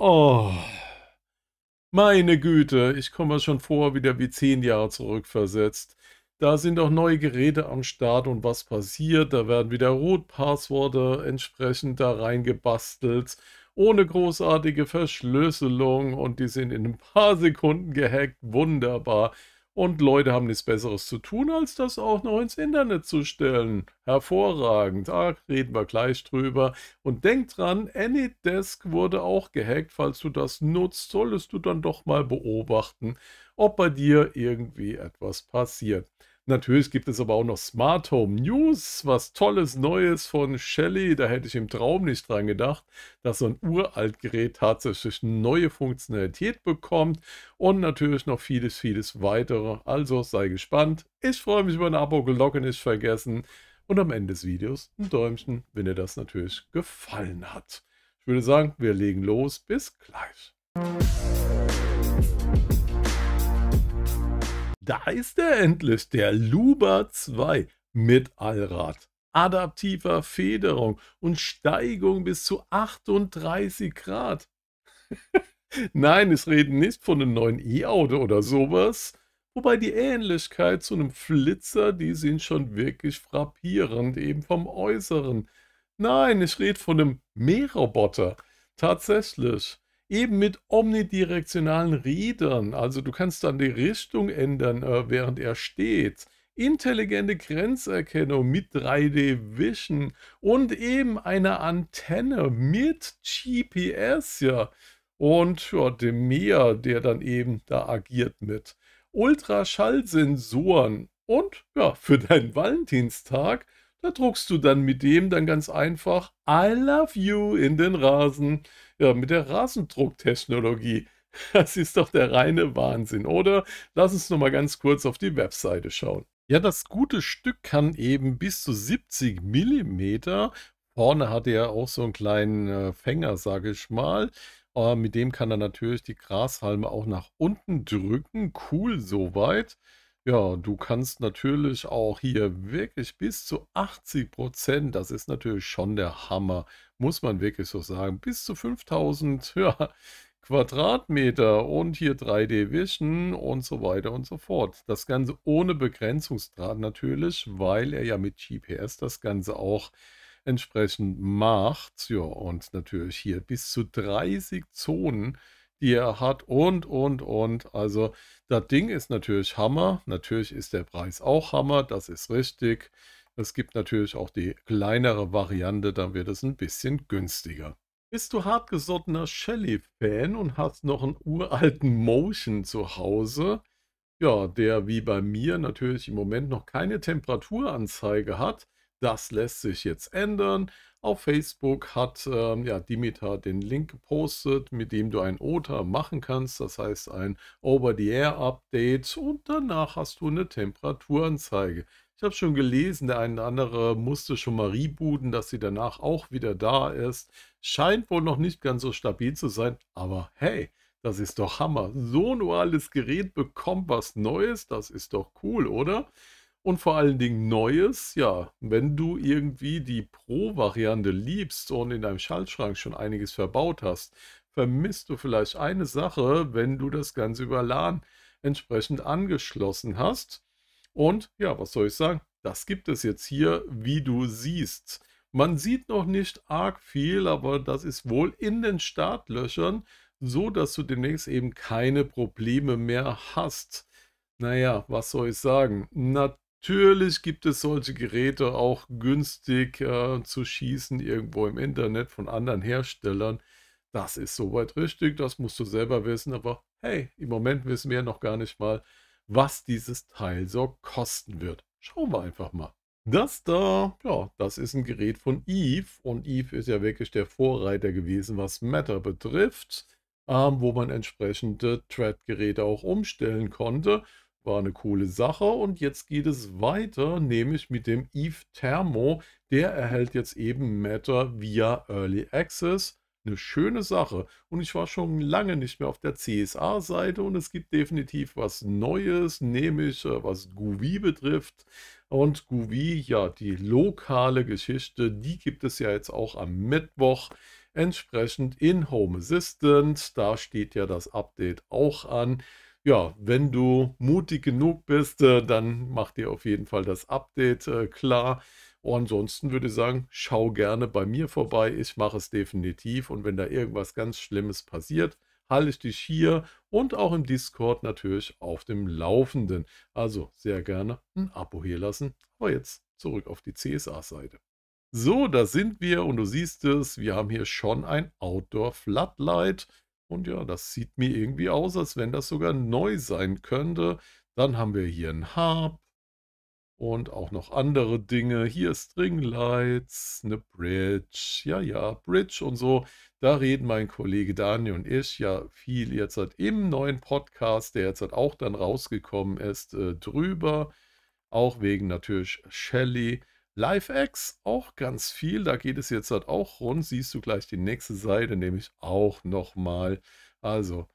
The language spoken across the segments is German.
Oh, meine Güte, ich komme mir schon vor, wieder wie zehn Jahre zurückversetzt. Da sind auch neue Geräte am Start und was passiert? Da werden wieder root passworte entsprechend da reingebastelt, ohne großartige Verschlüsselung und die sind in ein paar Sekunden gehackt. Wunderbar. Und Leute haben nichts Besseres zu tun, als das auch noch ins Internet zu stellen. Hervorragend. Da reden wir gleich drüber. Und denk dran, AnyDesk wurde auch gehackt. Falls du das nutzt, solltest du dann doch mal beobachten, ob bei dir irgendwie etwas passiert. Natürlich gibt es aber auch noch Smart Home News, was tolles Neues von Shelly. Da hätte ich im Traum nicht dran gedacht, dass so ein uralt Gerät tatsächlich neue Funktionalität bekommt und natürlich noch vieles, vieles weitere. Also sei gespannt. Ich freue mich über ein Abo, Glocke nicht vergessen und am Ende des Videos ein Däumchen, wenn dir das natürlich gefallen hat. Ich würde sagen, wir legen los. Bis gleich. Da ist er endlich, der Luba 2 mit Allrad, adaptiver Federung und Steigung bis zu 38 Grad. Nein, ich rede nicht von einem neuen E-Auto oder sowas. Wobei die Ähnlichkeit zu einem Flitzer, die sind schon wirklich frappierend, eben vom Äußeren. Nein, ich rede von einem Meerroboter. Tatsächlich eben mit omnidirektionalen Readern. Also du kannst dann die Richtung ändern, äh, während er steht. Intelligente Grenzerkennung mit 3D Vision und eben eine Antenne mit GPS, ja. Und ja, dem Meer, der dann eben da agiert mit. Ultraschallsensoren und ja, für deinen Valentinstag da druckst du dann mit dem dann ganz einfach I love you in den Rasen. Ja, mit der Rasendrucktechnologie. Das ist doch der reine Wahnsinn, oder? Lass uns nochmal ganz kurz auf die Webseite schauen. Ja, das gute Stück kann eben bis zu 70 mm. Vorne hat er auch so einen kleinen äh, Fänger, sage ich mal. Äh, mit dem kann er natürlich die Grashalme auch nach unten drücken. Cool soweit. Ja, du kannst natürlich auch hier wirklich bis zu 80 Prozent, das ist natürlich schon der Hammer, muss man wirklich so sagen, bis zu 5000 ja, Quadratmeter und hier 3D Vision und so weiter und so fort. Das Ganze ohne Begrenzungsdraht natürlich, weil er ja mit GPS das Ganze auch entsprechend macht. Ja, und natürlich hier bis zu 30 Zonen die er hat und, und, und. Also das Ding ist natürlich Hammer. Natürlich ist der Preis auch Hammer, das ist richtig. Es gibt natürlich auch die kleinere Variante, dann wird es ein bisschen günstiger. Bist du hartgesottener Shelly-Fan und hast noch einen uralten Motion zu Hause? Ja, der wie bei mir natürlich im Moment noch keine Temperaturanzeige hat, das lässt sich jetzt ändern. Auf Facebook hat ähm, ja, Dimitar den Link gepostet, mit dem du ein OTA machen kannst, das heißt ein Over-the-Air-Update und danach hast du eine Temperaturanzeige. Ich habe schon gelesen, der eine oder andere musste schon mal rebooten, dass sie danach auch wieder da ist. Scheint wohl noch nicht ganz so stabil zu sein, aber hey, das ist doch Hammer. So ein duales Gerät bekommt was Neues, das ist doch cool, oder? und vor allen Dingen Neues, ja, wenn du irgendwie die Pro-Variante liebst und in deinem Schaltschrank schon einiges verbaut hast, vermisst du vielleicht eine Sache, wenn du das Ganze über LAN entsprechend angeschlossen hast. Und ja, was soll ich sagen? Das gibt es jetzt hier, wie du siehst. Man sieht noch nicht arg viel, aber das ist wohl in den Startlöchern, so dass du demnächst eben keine Probleme mehr hast. Naja, was soll ich sagen? Natürlich Natürlich gibt es solche Geräte auch günstig äh, zu schießen irgendwo im Internet von anderen Herstellern. Das ist soweit richtig, das musst du selber wissen, aber hey, im Moment wissen wir noch gar nicht mal, was dieses Teil so kosten wird. Schauen wir einfach mal. Das da, ja, das ist ein Gerät von Eve und Eve ist ja wirklich der Vorreiter gewesen, was Matter betrifft, ähm, wo man entsprechende Thread-Geräte auch umstellen konnte. War eine coole Sache und jetzt geht es weiter, nämlich mit dem Eve Thermo. Der erhält jetzt eben Matter via Early Access. Eine schöne Sache und ich war schon lange nicht mehr auf der CSA-Seite und es gibt definitiv was Neues, nämlich äh, was GUI betrifft. Und GUI, ja, die lokale Geschichte, die gibt es ja jetzt auch am Mittwoch entsprechend in Home Assistant. Da steht ja das Update auch an ja, wenn du mutig genug bist, äh, dann mach dir auf jeden Fall das Update äh, klar. Und ansonsten würde ich sagen, schau gerne bei mir vorbei. Ich mache es definitiv. Und wenn da irgendwas ganz Schlimmes passiert, halte ich dich hier und auch im Discord natürlich auf dem Laufenden. Also sehr gerne ein Abo hier lassen. Aber jetzt zurück auf die CSA-Seite. So, da sind wir und du siehst es, wir haben hier schon ein Outdoor Floodlight. Und ja, das sieht mir irgendwie aus, als wenn das sogar neu sein könnte. Dann haben wir hier ein Harp und auch noch andere Dinge. Hier Stringlights, eine Bridge. Ja, ja, Bridge und so. Da reden mein Kollege Daniel und ich ja viel jetzt halt im neuen Podcast, der jetzt halt auch dann rausgekommen ist, äh, drüber. Auch wegen natürlich Shelley. LiveX auch ganz viel. Da geht es jetzt halt auch rund. Siehst du gleich die nächste Seite, nämlich auch nochmal. Also,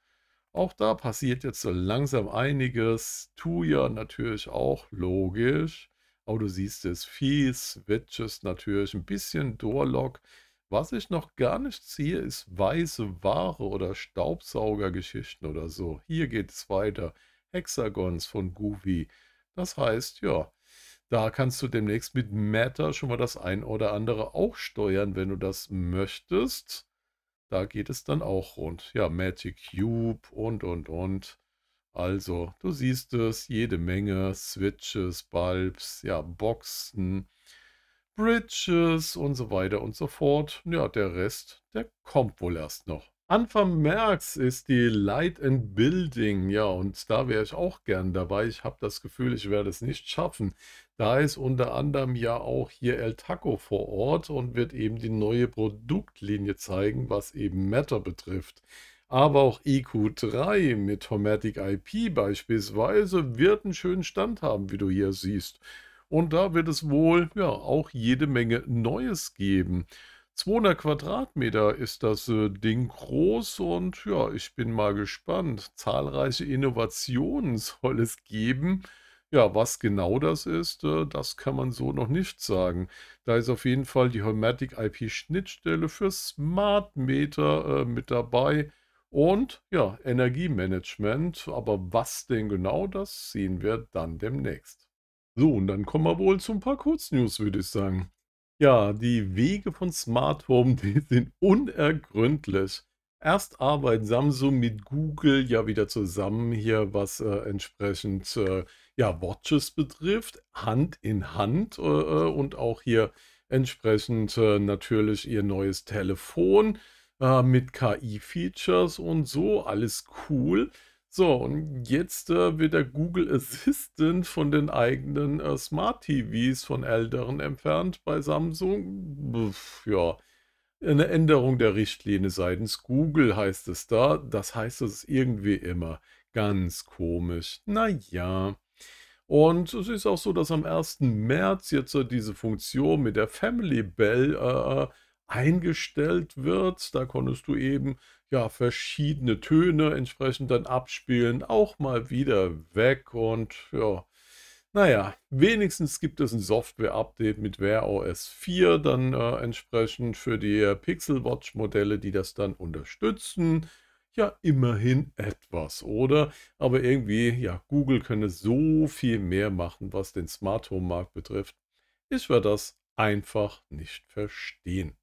auch da passiert jetzt so langsam einiges. Tuya natürlich auch, logisch. Aber du siehst es, viel Switches natürlich, ein bisschen Doorlock. Was ich noch gar nicht sehe, ist weiße Ware oder Staubsaugergeschichten oder so. Hier geht es weiter. Hexagons von Goofy. Das heißt, ja, da kannst du demnächst mit Matter schon mal das ein oder andere auch steuern, wenn du das möchtest. Da geht es dann auch rund. Ja, Magic Cube und, und, und. Also, du siehst es, jede Menge Switches, Bulbs, ja, Boxen, Bridges und so weiter und so fort. Ja, der Rest, der kommt wohl erst noch. Anfang März ist die Light and Building, ja, und da wäre ich auch gern dabei. Ich habe das Gefühl, ich werde es nicht schaffen. Da ist unter anderem ja auch hier El Taco vor Ort und wird eben die neue Produktlinie zeigen, was eben Matter betrifft. Aber auch EQ3 mit Homatic IP beispielsweise wird einen schönen Stand haben, wie du hier siehst. Und da wird es wohl ja auch jede Menge Neues geben. 200 Quadratmeter ist das äh, Ding groß und ja, ich bin mal gespannt. Zahlreiche Innovationen soll es geben. Ja, was genau das ist, äh, das kann man so noch nicht sagen. Da ist auf jeden Fall die Hermetic IP Schnittstelle für Smart Meter äh, mit dabei und ja, Energiemanagement. Aber was denn genau, das sehen wir dann demnächst. So, und dann kommen wir wohl zu ein paar Kurznews, würde ich sagen. Ja, die Wege von Smart Home, die sind unergründlich. Erst arbeiten Samsung mit Google ja wieder zusammen hier, was äh, entsprechend äh, ja, Watches betrifft, Hand in Hand äh, äh, und auch hier entsprechend äh, natürlich ihr neues Telefon äh, mit KI-Features und so, alles cool. So, und jetzt äh, wird der Google Assistant von den eigenen äh, Smart TVs von älteren entfernt bei Samsung. Pff, ja, eine Änderung der Richtlinie seitens Google heißt es da. Das heißt es irgendwie immer. Ganz komisch. Naja. Und es ist auch so, dass am 1. März jetzt äh, diese Funktion mit der Family Bell äh, äh, eingestellt wird. Da konntest du eben ja verschiedene Töne entsprechend dann abspielen, auch mal wieder weg und ja. Naja, wenigstens gibt es ein Software-Update mit Wear OS 4 dann äh, entsprechend für die Pixel Watch-Modelle, die das dann unterstützen ja immerhin etwas, oder? Aber irgendwie, ja, Google könne so viel mehr machen, was den Smart Home Markt betrifft. Ich werde das einfach nicht verstehen.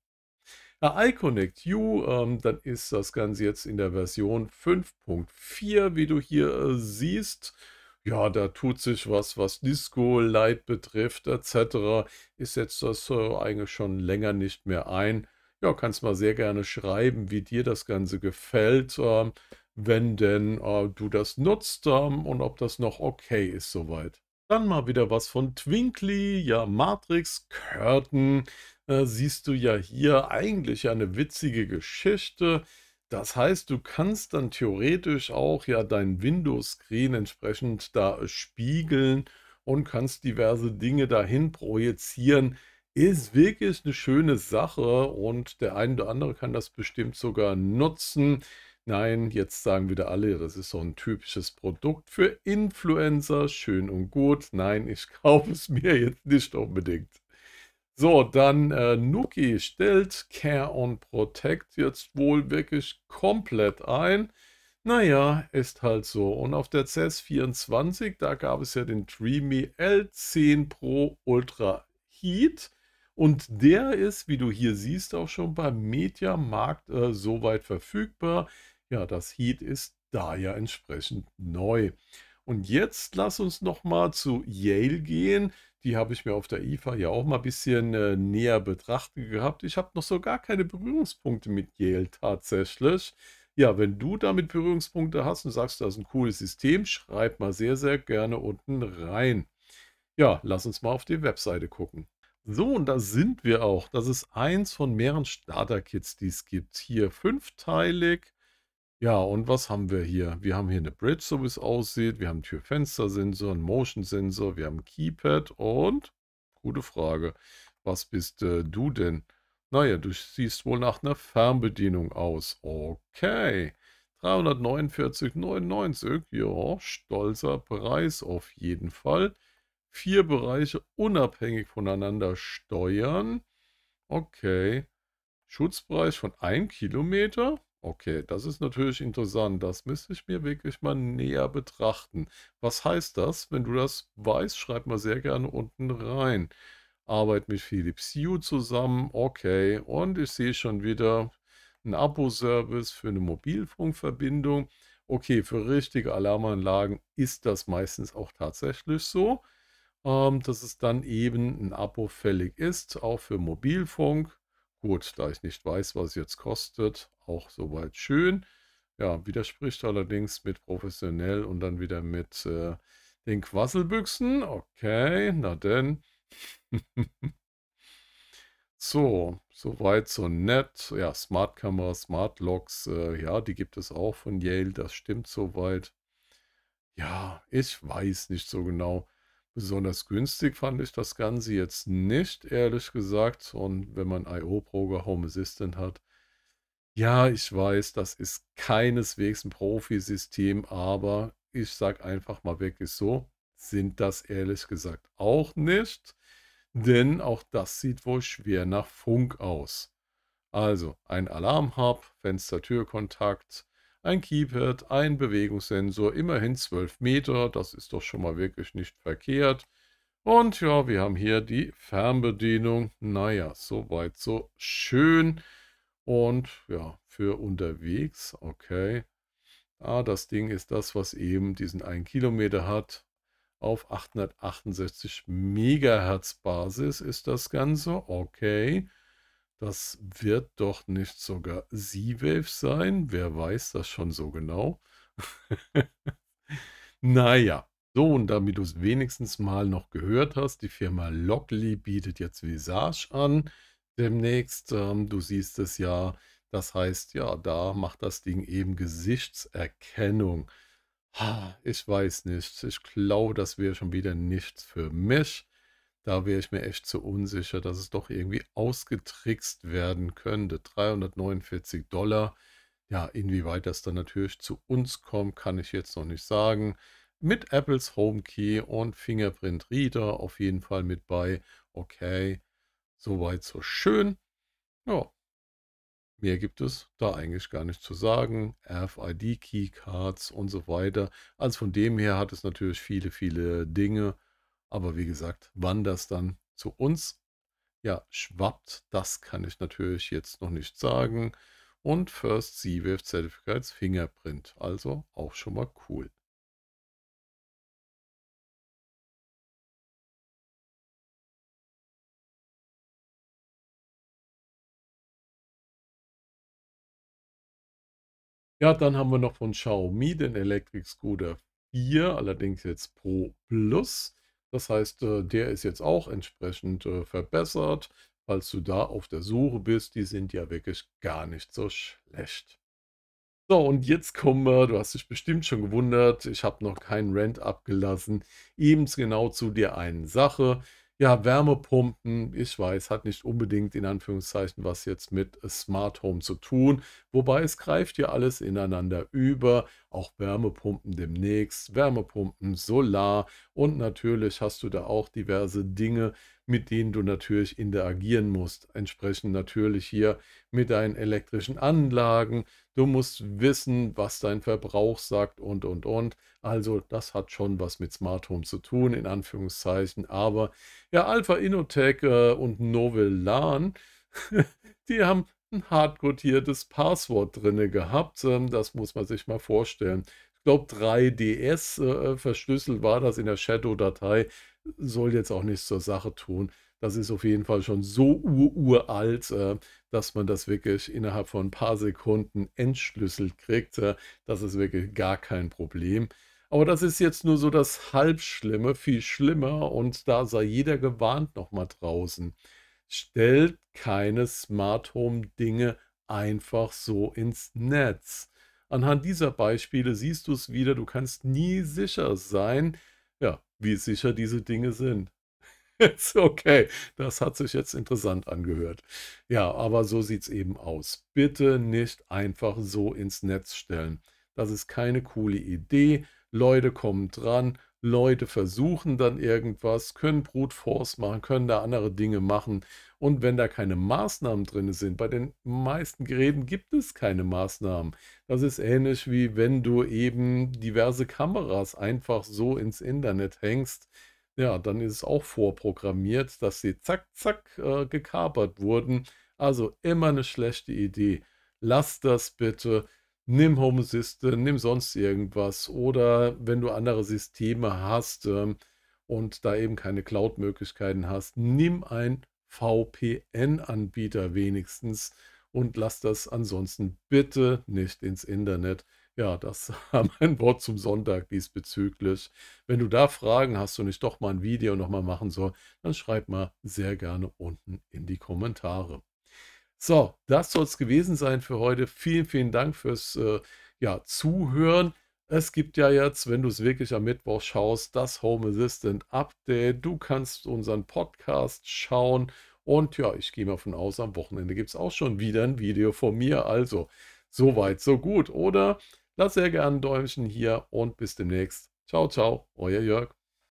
Ja, iConnect U, ähm, dann ist das Ganze jetzt in der Version 5.4, wie du hier äh, siehst. Ja, da tut sich was, was Disco-Light betrifft, etc. Ich setze das äh, eigentlich schon länger nicht mehr ein ja, kannst mal sehr gerne schreiben, wie dir das Ganze gefällt, äh, wenn denn äh, du das nutzt äh, und ob das noch okay ist soweit. Dann mal wieder was von Twinkly, ja, Matrix, Curtain, äh, siehst du ja hier eigentlich eine witzige Geschichte. Das heißt, du kannst dann theoretisch auch ja dein Windows-Screen entsprechend da äh, spiegeln und kannst diverse Dinge dahin projizieren, ist wirklich eine schöne Sache und der ein oder andere kann das bestimmt sogar nutzen. Nein, jetzt sagen wieder alle, das ist so ein typisches Produkt für Influencer, schön und gut. Nein, ich kaufe es mir jetzt nicht unbedingt. So, dann äh, Nuki stellt Care on Protect jetzt wohl wirklich komplett ein. Naja, ist halt so. Und auf der ces 24 da gab es ja den Dreamy L10 Pro Ultra Heat. Und der ist, wie du hier siehst, auch schon beim Mediamarkt äh, soweit verfügbar. Ja, das Heat ist da ja entsprechend neu. Und jetzt lass uns nochmal zu Yale gehen. Die habe ich mir auf der IFA ja auch mal ein bisschen äh, näher betrachtet gehabt. Ich habe noch so gar keine Berührungspunkte mit Yale tatsächlich. Ja, wenn du damit Berührungspunkte hast und sagst, das ist ein cooles System, schreib mal sehr, sehr gerne unten rein. Ja, lass uns mal auf die Webseite gucken. So, und da sind wir auch. Das ist eins von mehreren Starter-Kits, die es gibt. Hier fünfteilig. Ja, und was haben wir hier? Wir haben hier eine Bridge, so wie es aussieht. Wir haben Tür-Fenster-Sensor, einen Motion-Sensor, wir haben Keypad und... Gute Frage. Was bist äh, du denn? Naja, du siehst wohl nach einer Fernbedienung aus. Okay. 349,99. Ja, stolzer Preis auf jeden Fall vier Bereiche unabhängig voneinander steuern. Okay. Schutzbereich von 1 Kilometer. Okay, das ist natürlich interessant. Das müsste ich mir wirklich mal näher betrachten. Was heißt das? Wenn du das weißt, schreib mal sehr gerne unten rein. Arbeit mit Philips Hue zusammen. Okay, und ich sehe schon wieder ein Abo-Service für eine Mobilfunkverbindung. Okay, für richtige Alarmanlagen ist das meistens auch tatsächlich so ähm, dass es dann eben ein Abo fällig ist, auch für Mobilfunk. Gut, da ich nicht weiß, was es jetzt kostet, auch soweit schön. Ja, widerspricht allerdings mit professionell und dann wieder mit äh, den Quasselbüchsen. Okay, na denn. so, soweit, so nett. Ja, Smart Camera, Smart Locks, äh, ja, die gibt es auch von Yale, das stimmt soweit. Ja, ich weiß nicht so genau. Besonders günstig fand ich das Ganze jetzt nicht, ehrlich gesagt. Und wenn man IO Broker Home Assistant hat, ja, ich weiß, das ist keineswegs ein Profi-System, aber ich sage einfach mal wirklich so, sind das ehrlich gesagt auch nicht, denn auch das sieht wohl schwer nach Funk aus. Also ein Alarmhub, Fenster-Tür-Kontakt, ein Keypad, ein Bewegungssensor, immerhin 12 Meter, das ist doch schon mal wirklich nicht verkehrt. Und ja, wir haben hier die Fernbedienung. Naja, soweit so schön. Und ja, für unterwegs, okay. Ah, das Ding ist das, was eben diesen 1 Kilometer hat. Auf 868 Megahertz Basis ist das Ganze, okay. Das wird doch nicht sogar Z-Wave sein. Wer weiß das schon so genau? naja, so und damit du es wenigstens mal noch gehört hast, die Firma Lockley bietet jetzt Visage an. Demnächst, ähm, du siehst es ja, das heißt, ja, da macht das Ding eben Gesichtserkennung. Ich weiß nicht, ich glaube, das wäre schon wieder nichts für mich. Da wäre ich mir echt zu unsicher, dass es doch irgendwie ausgetrickst werden könnte. 349 Dollar. Ja, inwieweit das dann natürlich zu uns kommt, kann ich jetzt noch nicht sagen. Mit Apples HomeKey und Fingerprint Reader auf jeden Fall mit bei. Okay, soweit so schön. Ja, Mehr gibt es da eigentlich gar nicht zu sagen. RFID-Keycards und so weiter. Also von dem her hat es natürlich viele, viele Dinge, aber wie gesagt, wann das dann zu uns ja, schwappt, das kann ich natürlich jetzt noch nicht sagen. Und First z Certificates Fingerprint, also auch schon mal cool. Ja, dann haben wir noch von Xiaomi den Electric Scooter 4, allerdings jetzt Pro Plus. Das heißt, äh, der ist jetzt auch entsprechend äh, verbessert. Falls du da auf der Suche bist, die sind ja wirklich gar nicht so schlecht. So, und jetzt kommen wir, du hast dich bestimmt schon gewundert, ich habe noch keinen Rant abgelassen, eben genau zu dir eine Sache. Ja, Wärmepumpen, ich weiß, hat nicht unbedingt in Anführungszeichen was jetzt mit Smart Home zu tun. Wobei es greift ja alles ineinander über. Auch Wärmepumpen demnächst, Wärmepumpen, Solar und natürlich hast du da auch diverse Dinge, mit denen du natürlich interagieren musst. Entsprechend natürlich hier mit deinen elektrischen Anlagen. Du musst wissen, was dein Verbrauch sagt und, und, und. Also das hat schon was mit Smart Home zu tun, in Anführungszeichen. Aber ja, Alpha Innotech äh, und Novellan, die haben ein hardcodiertes Passwort drinne gehabt. Ähm, das muss man sich mal vorstellen. Ich glaube, 3DS äh, verschlüsselt war das in der Shadow-Datei soll jetzt auch nichts zur Sache tun. Das ist auf jeden Fall schon so uralt, äh, dass man das wirklich innerhalb von ein paar Sekunden entschlüsselt kriegt. Äh, das ist wirklich gar kein Problem. Aber das ist jetzt nur so das Halbschlimme, viel schlimmer und da sei jeder gewarnt nochmal draußen. Stellt keine Smart Home Dinge einfach so ins Netz. Anhand dieser Beispiele siehst du es wieder, du kannst nie sicher sein, wie sicher diese Dinge sind. okay, das hat sich jetzt interessant angehört. Ja, aber so sieht es eben aus. Bitte nicht einfach so ins Netz stellen. Das ist keine coole Idee. Leute kommen dran, Leute versuchen dann irgendwas, können Brute Force machen, können da andere Dinge machen und wenn da keine Maßnahmen drin sind, bei den meisten Geräten gibt es keine Maßnahmen. Das ist ähnlich wie wenn du eben diverse Kameras einfach so ins Internet hängst. Ja, dann ist es auch vorprogrammiert, dass sie zack, zack äh, gekapert wurden. Also immer eine schlechte Idee. Lass das bitte nimm Home System, nimm sonst irgendwas oder wenn du andere Systeme hast ähm, und da eben keine Cloud-Möglichkeiten hast, nimm ein VPN-Anbieter wenigstens und lass das ansonsten bitte nicht ins Internet. Ja, das war mein Wort zum Sonntag diesbezüglich. Wenn du da Fragen hast und ich doch mal ein Video nochmal machen soll, dann schreib mal sehr gerne unten in die Kommentare. So, das soll es gewesen sein für heute. Vielen, vielen Dank fürs äh, ja, Zuhören. Es gibt ja jetzt, wenn du es wirklich am Mittwoch schaust, das Home Assistant Update. Du kannst unseren Podcast schauen. Und ja, ich gehe mal von aus, am Wochenende gibt es auch schon wieder ein Video von mir. Also, so weit, so gut. Oder lass sehr gerne ein Däumchen hier und bis demnächst. Ciao, ciao, euer Jörg.